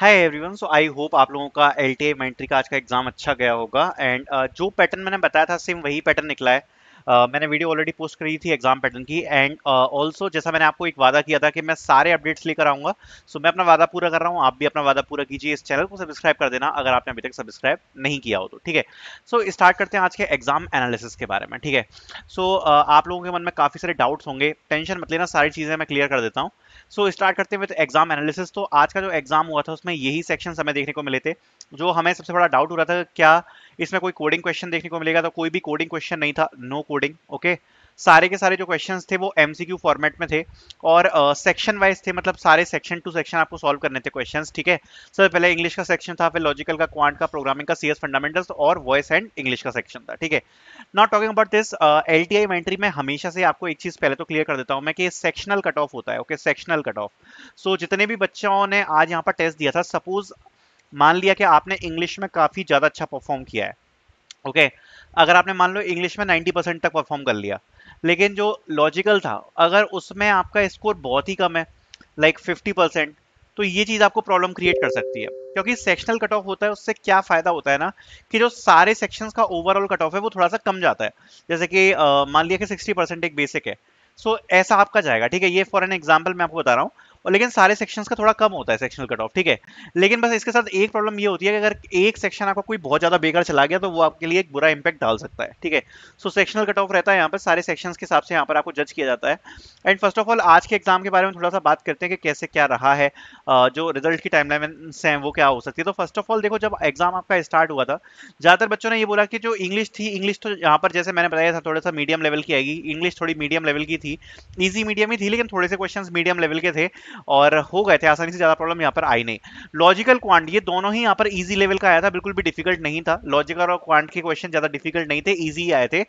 Hi everyone so I hope आप लोगों का एल टी मेंट्री का आज का एग्जाम अच्छा गया होगा एंड uh, जो पैटर्न मैंने बताया था सेम वही पैटर्न निकला है uh, मैंने वीडियो ऑलरेडी पोस्ट करी थी एग्जाम पैटर्न की एंड ऑल्सो uh, जैसा मैंने आपको एक वादा किया था कि मैं सारे अपडेट्स लेकर आऊंगा सो so, मैं अपना वादा पूरा कर रहा हूँ आप भी अपना वादा पूरा कीजिए इस चैनल को सब्सक्राइब कर देना अगर आपने अभी तक सब्सक्राइब नहीं किया हो तो ठीक है सो स्टार्ट करते हैं आज के एग्जाम एनालिसिस के बारे में ठीक है सो so, uh, आप लोगों के मन में काफ़ी सारे डाउट्स होंगे टेंशन मत लेना सारी चीज़ें मैं क्लियर कर देता हूँ सो so, स्टार्ट करते हुए तो एग्जाम एनालिसिस तो आज का जो एग्जाम हुआ था उसमें यही सेक्शन हमें देखने को मिले थे जो हमें सबसे बड़ा डाउट हो रहा था क्या इसमें कोई कोडिंग क्वेश्चन देखने को मिलेगा तो कोई भी कोडिंग क्वेश्चन नहीं था नो कोडिंग ओके सारे के सारे जो क्वेश्चन थे वो एमसीक्यू फॉर्मेट में थे और सेक्शन uh, वाइज थे मतलब सारे सेक्शन टू सेक्शन आपको सॉल्व करने थे क्वेश्चन ठीक है सर पहले इंग्लिश का सेक्शन था फिर लॉजिकल का क्वांट का प्रोग्रामिंग का सीएस फंडामेंटल्स और वॉइस एंड इंग्लिश का सेक्शन था ठीक है not talking about this L T I में हमेशा से आपको एक चीज पहले तो क्लियर कर देता हूँ मैं कि सेक्शनल कट ऑफ होता है okay sectional cut off so जितने भी बच्चों ने आज यहाँ पर टेस्ट दिया था सपोज मान लिया कि आपने इंग्लिश में काफ़ी ज़्यादा अच्छा परफॉर्म किया है ओके okay? अगर आपने मान लो इंग्लिश में 90 परसेंट तक परफॉर्म कर लिया लेकिन जो लॉजिकल था अगर उसमें आपका स्कोर बहुत ही कम है लाइक फिफ्टी परसेंट तो ये चीज़ आपको प्रॉब्लम क्रिएट कर सकती है क्योंकि सेक्शनल कट ऑफ होता है उससे क्या फ़ायदा होता है ना कि जो सारे सेक्शंस का ओवरऑल कट ऑफ है वो थोड़ा सा कम जाता है जैसे कि मान लिया कि सिक्सटी परसेंट एक बेसिक है सो so, ऐसा आपका जाएगा ठीक है ये फॉर एन एग्जाम्पल मैं आपको बता रहा हूँ और लेकिन सारे सेक्शंस का थोड़ा कम होता है सेक्शनल कट ऑफ ठीक है लेकिन बस इसके साथ एक प्रॉब्लम ये होती है कि अगर एक सेक्शन आपका कोई बहुत ज़्यादा बेकार चला गया तो वो आपके लिए एक बुरा इंपैक्ट डाल सकता है ठीक है सो सेक्शनल कट ऑफ रहता है यहाँ पर सारे सेक्शंस के हिसाब से यहाँ पर आपको जज किया जाता है एंड फर्स्ट ऑफ ऑल आज के एग्जाम के बारे में थोड़ा सा बात करते हैं कि कैसे क्या रहा है जो रिजल्ट की टाइमलाइन हैं वो क्या हो सकती है तो फर्स्ट ऑफ ऑल देखो जब एग्जाम आपका स्टार्ट हुआ था ज़्यादातर बच्चों ने ये बोला कि जो इंग्लिश थी इंग्लिश तो यहाँ पर जैसे मैंने बताया था थोड़ा सा मीडियम लेवल की आएगी इंग्लिश थोड़ी मीडियम लेवल की थी ईजी मीडियम ही थी लेकिन थोड़े से क्वेश्चन मीडियम लेवल के थे और हो गए थे आसानी से ज़्यादा प्रॉब्लम यहाँ पर आई नहीं लॉजिकल क्वांट ये दोनों ही यहाँ पर इजी लेवल का आया था बिल्कुल भी डिफिकल्ट नहीं था लॉजिकल और क्वांट के क्वेश्चन ज़्यादा डिफिकल्ट नहीं थे ईजी आए थे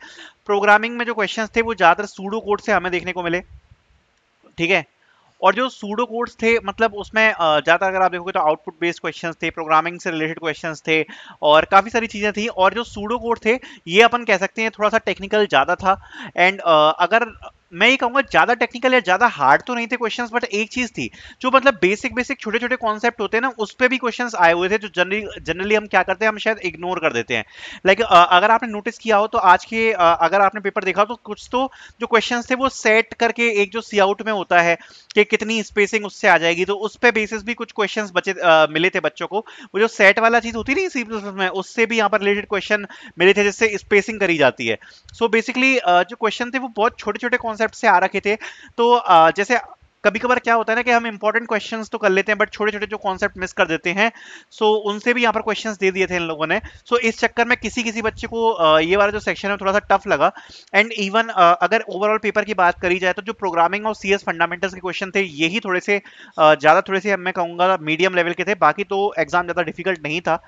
प्रोग्रामिंग में जो क्वेश्चन थे वो ज़्यादातर सूडो कोड से हमें देखने को मिले ठीक है और जो सूडो कोड्स थे मतलब उसमें ज़्यादा अगर आप देखोगे तो आउटपुट बेस्ड क्वेश्चंस थे प्रोग्रामिंग से रिलेटेड क्वेश्चंस थे और काफ़ी सारी चीज़ें थी और जो सूडो कोड थे ये अपन कह सकते हैं थोड़ा सा टेक्निकल ज़्यादा था एंड अगर मैं ये कहूंगा ज़्यादा टेक्निकल या ज़्यादा हार्ड तो नहीं थे क्वेश्चंस बट एक चीज़ थी जो मतलब बेसिक बेसिक छोटे छोटे कॉन्सेप्ट होते हैं ना उस पर भी क्वेश्चंस आए हुए थे जो जनरली जनरली हम क्या करते हैं हम शायद इग्नोर कर देते हैं लाइक like, अगर आपने नोटिस किया हो तो आज के अगर आपने पेपर देखा हो तो कुछ तो जो क्वेश्चन थे वो सेट करके एक जो सी आउट में होता है कि कितनी स्पेसिंग उससे आ जाएगी तो उस पर बेसिस भी कुछ क्वेश्चन बचे मिले थे बच्चों को वो जो सेट वाला चीज़ होती नहीं सी में उससे भी यहाँ पर रिलेटेड क्वेश्चन मिले थे जिससे स्पेसिंग करी जाती है सो so बेसिकली जो क्वेश्चन थे वो बहुत छोटे छोटे कॉन्सेप्ट कॉन्सेप्ट से आ रखे थे तो जैसे कभी कभार क्या होता है ना कि हम इंपॉर्टेंट क्वेश्चंस तो कर लेते हैं बट छोटे छोटे जो कॉन्सेप्ट मिस कर देते हैं सो so, उनसे भी यहाँ पर क्वेश्चंस दे दिए थे इन लोगों ने सो so, इस चक्कर में किसी किसी बच्चे को ये वाला जो सेक्शन है थोड़ा सा टफ लगा एंड इवन अगर ओवरऑल पेपर की बात करी जाए तो जो प्रोग्रामिंग और सी फंडामेंटल्स के क्वेश्चन थे यही थोड़े से ज़्यादा थोड़े से मैं कहूँगा मीडियम लेवल के थे बाकी तो एग्जाम ज़्यादा डिफिकल्ट नहीं था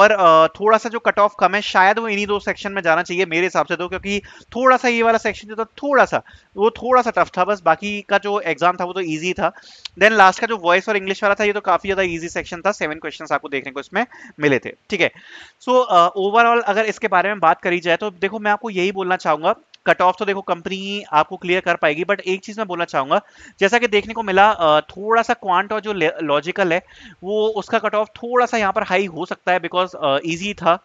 और थोड़ा सा जो कट ऑफ कम है शायद वो इन्हीं दो सेक्शन में जाना चाहिए मेरे हिसाब से तो क्योंकि थोड़ा सा ये वाला सेक्शन जो था थोड़ा सा वो थोड़ा सा टफ था बस बाकी का जो एग्जाम था वो तो ईजी था देन लास्ट का जो वॉइस और इंग्लिश वाला था ये तो काफी ज्यादा ईजी सेक्शन था सेवन क्वेश्चन आपको देखने को इसमें मिले थे ठीक है सो ओवरऑल uh, अगर इसके बारे में बात करी जाए तो देखो मैं आपको यही बोलना चाहूंगा कट ऑफ तो देखो कंपनी आपको क्लियर कर पाएगी बट एक चीज मैं बोलना चाहूंगा जैसा कि देखने को मिला uh, थोड़ा सा क्वांट और जो लॉजिकल है वो उसका कट ऑफ थोड़ा सा यहाँ पर हाई हो सकता है बिकॉज ईजी uh, था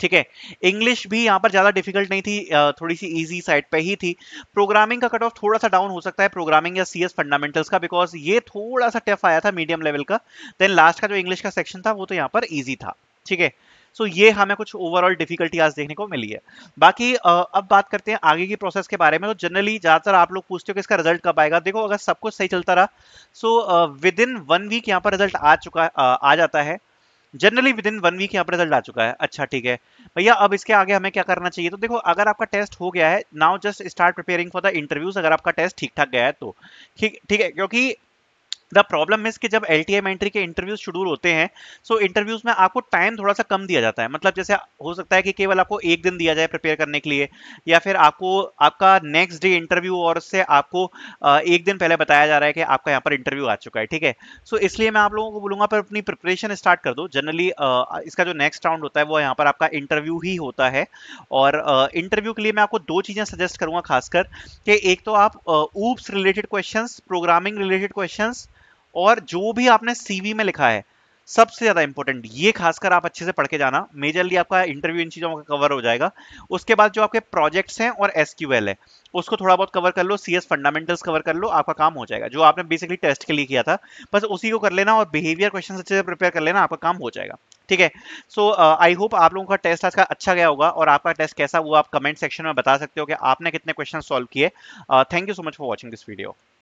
ठीक है इंग्लिश भी यहाँ पर ज़्यादा डिफिकल्ट नहीं थी थोड़ी सी ईजी साइड पे ही थी प्रोग्रामिंग का कट ऑफ थोड़ा सा डाउन हो सकता है प्रोग्रामिंग या सी फंडामेंटल्स का बिकॉज ये थोड़ा सा टफ आया था मीडियम लेवल का देन लास्ट का जो इंग्लिश का सेक्शन था वो तो यहाँ पर ईजी था ठीक है सो ये हमें कुछ ओवरऑल डिफिकल्टी आज देखने को मिली है बाकी अब बात करते हैं आगे की प्रोसेस के बारे में तो जनरली ज़्यादातर आप लोग पूछते हो कि इसका रिजल्ट कब आएगा देखो अगर सब कुछ सही चलता रहा so within one week यहाँ पर रिजल्ट आ चुका आ जाता है generally within one week यहाँ पर रिजल्ट आ चुका है अच्छा ठीक है भैया अब इसके आगे हमें क्या करना चाहिए तो देखो अगर आपका टेस्ट हो गया है now just start preparing for the interviews अगर आपका टेस्ट ठीक ठाक गया है तो ठीक ठीक है क्योंकि द प्रॉब्लम इज कि जब एल एंट्री के इंटरव्यूज शेड्यूल होते हैं सो so इंटरव्यूज में आपको टाइम थोड़ा सा कम दिया जाता है मतलब जैसे हो सकता है कि केवल आपको एक दिन दिया जाए प्रिपेयर करने के लिए या फिर आपको आपका नेक्स्ट डे इंटरव्यू और उससे आपको एक दिन पहले बताया जा रहा है कि आपका यहाँ पर इंटरव्यू आ चुका है ठीक है सो so इसलिए मैं आप लोगों को बोलूंगा पर अपनी प्रिपरेशन स्टार्ट कर दो जनरली इसका जो नेक्स्ट राउंड होता है वो यहाँ पर आपका इंटरव्यू ही होता है और इंटरव्यू के लिए मैं आपको दो चीज़ें सजेस्ट करूँगा खासकर कि एक तो आप OOPs related question programming related question और जो भी आपने सीवी में लिखा है सबसे ज्यादा इंपॉर्टेंट ये खासकर आप अच्छे से पढ़ के जाना मेजरली आपका इंटरव्यू इन चीजों का कवर हो जाएगा उसके बाद जो आपके प्रोजेक्ट्स हैं और एसक्यूएल है उसको थोड़ा बहुत कवर कर लो सीएस फंडामेंटल्स कवर कर लो आपका काम हो जाएगा जो आपने बेसिकली टेस्ट के लिए किया था बस उसी को कर लेना और बिहेवियर क्वेश्चन अच्छे से प्रिपेयर कर लेना आपका काम हो जाएगा ठीक है सो आई होप आप लोगों का टेस्ट आज का अच्छा गया होगा और आपका टेस्ट कैसा हुआ आप कमेंट सेक्शन में बता सकते हो कि आपने कितने क्वेश्चन सॉल्व किए thank you so much for watching this video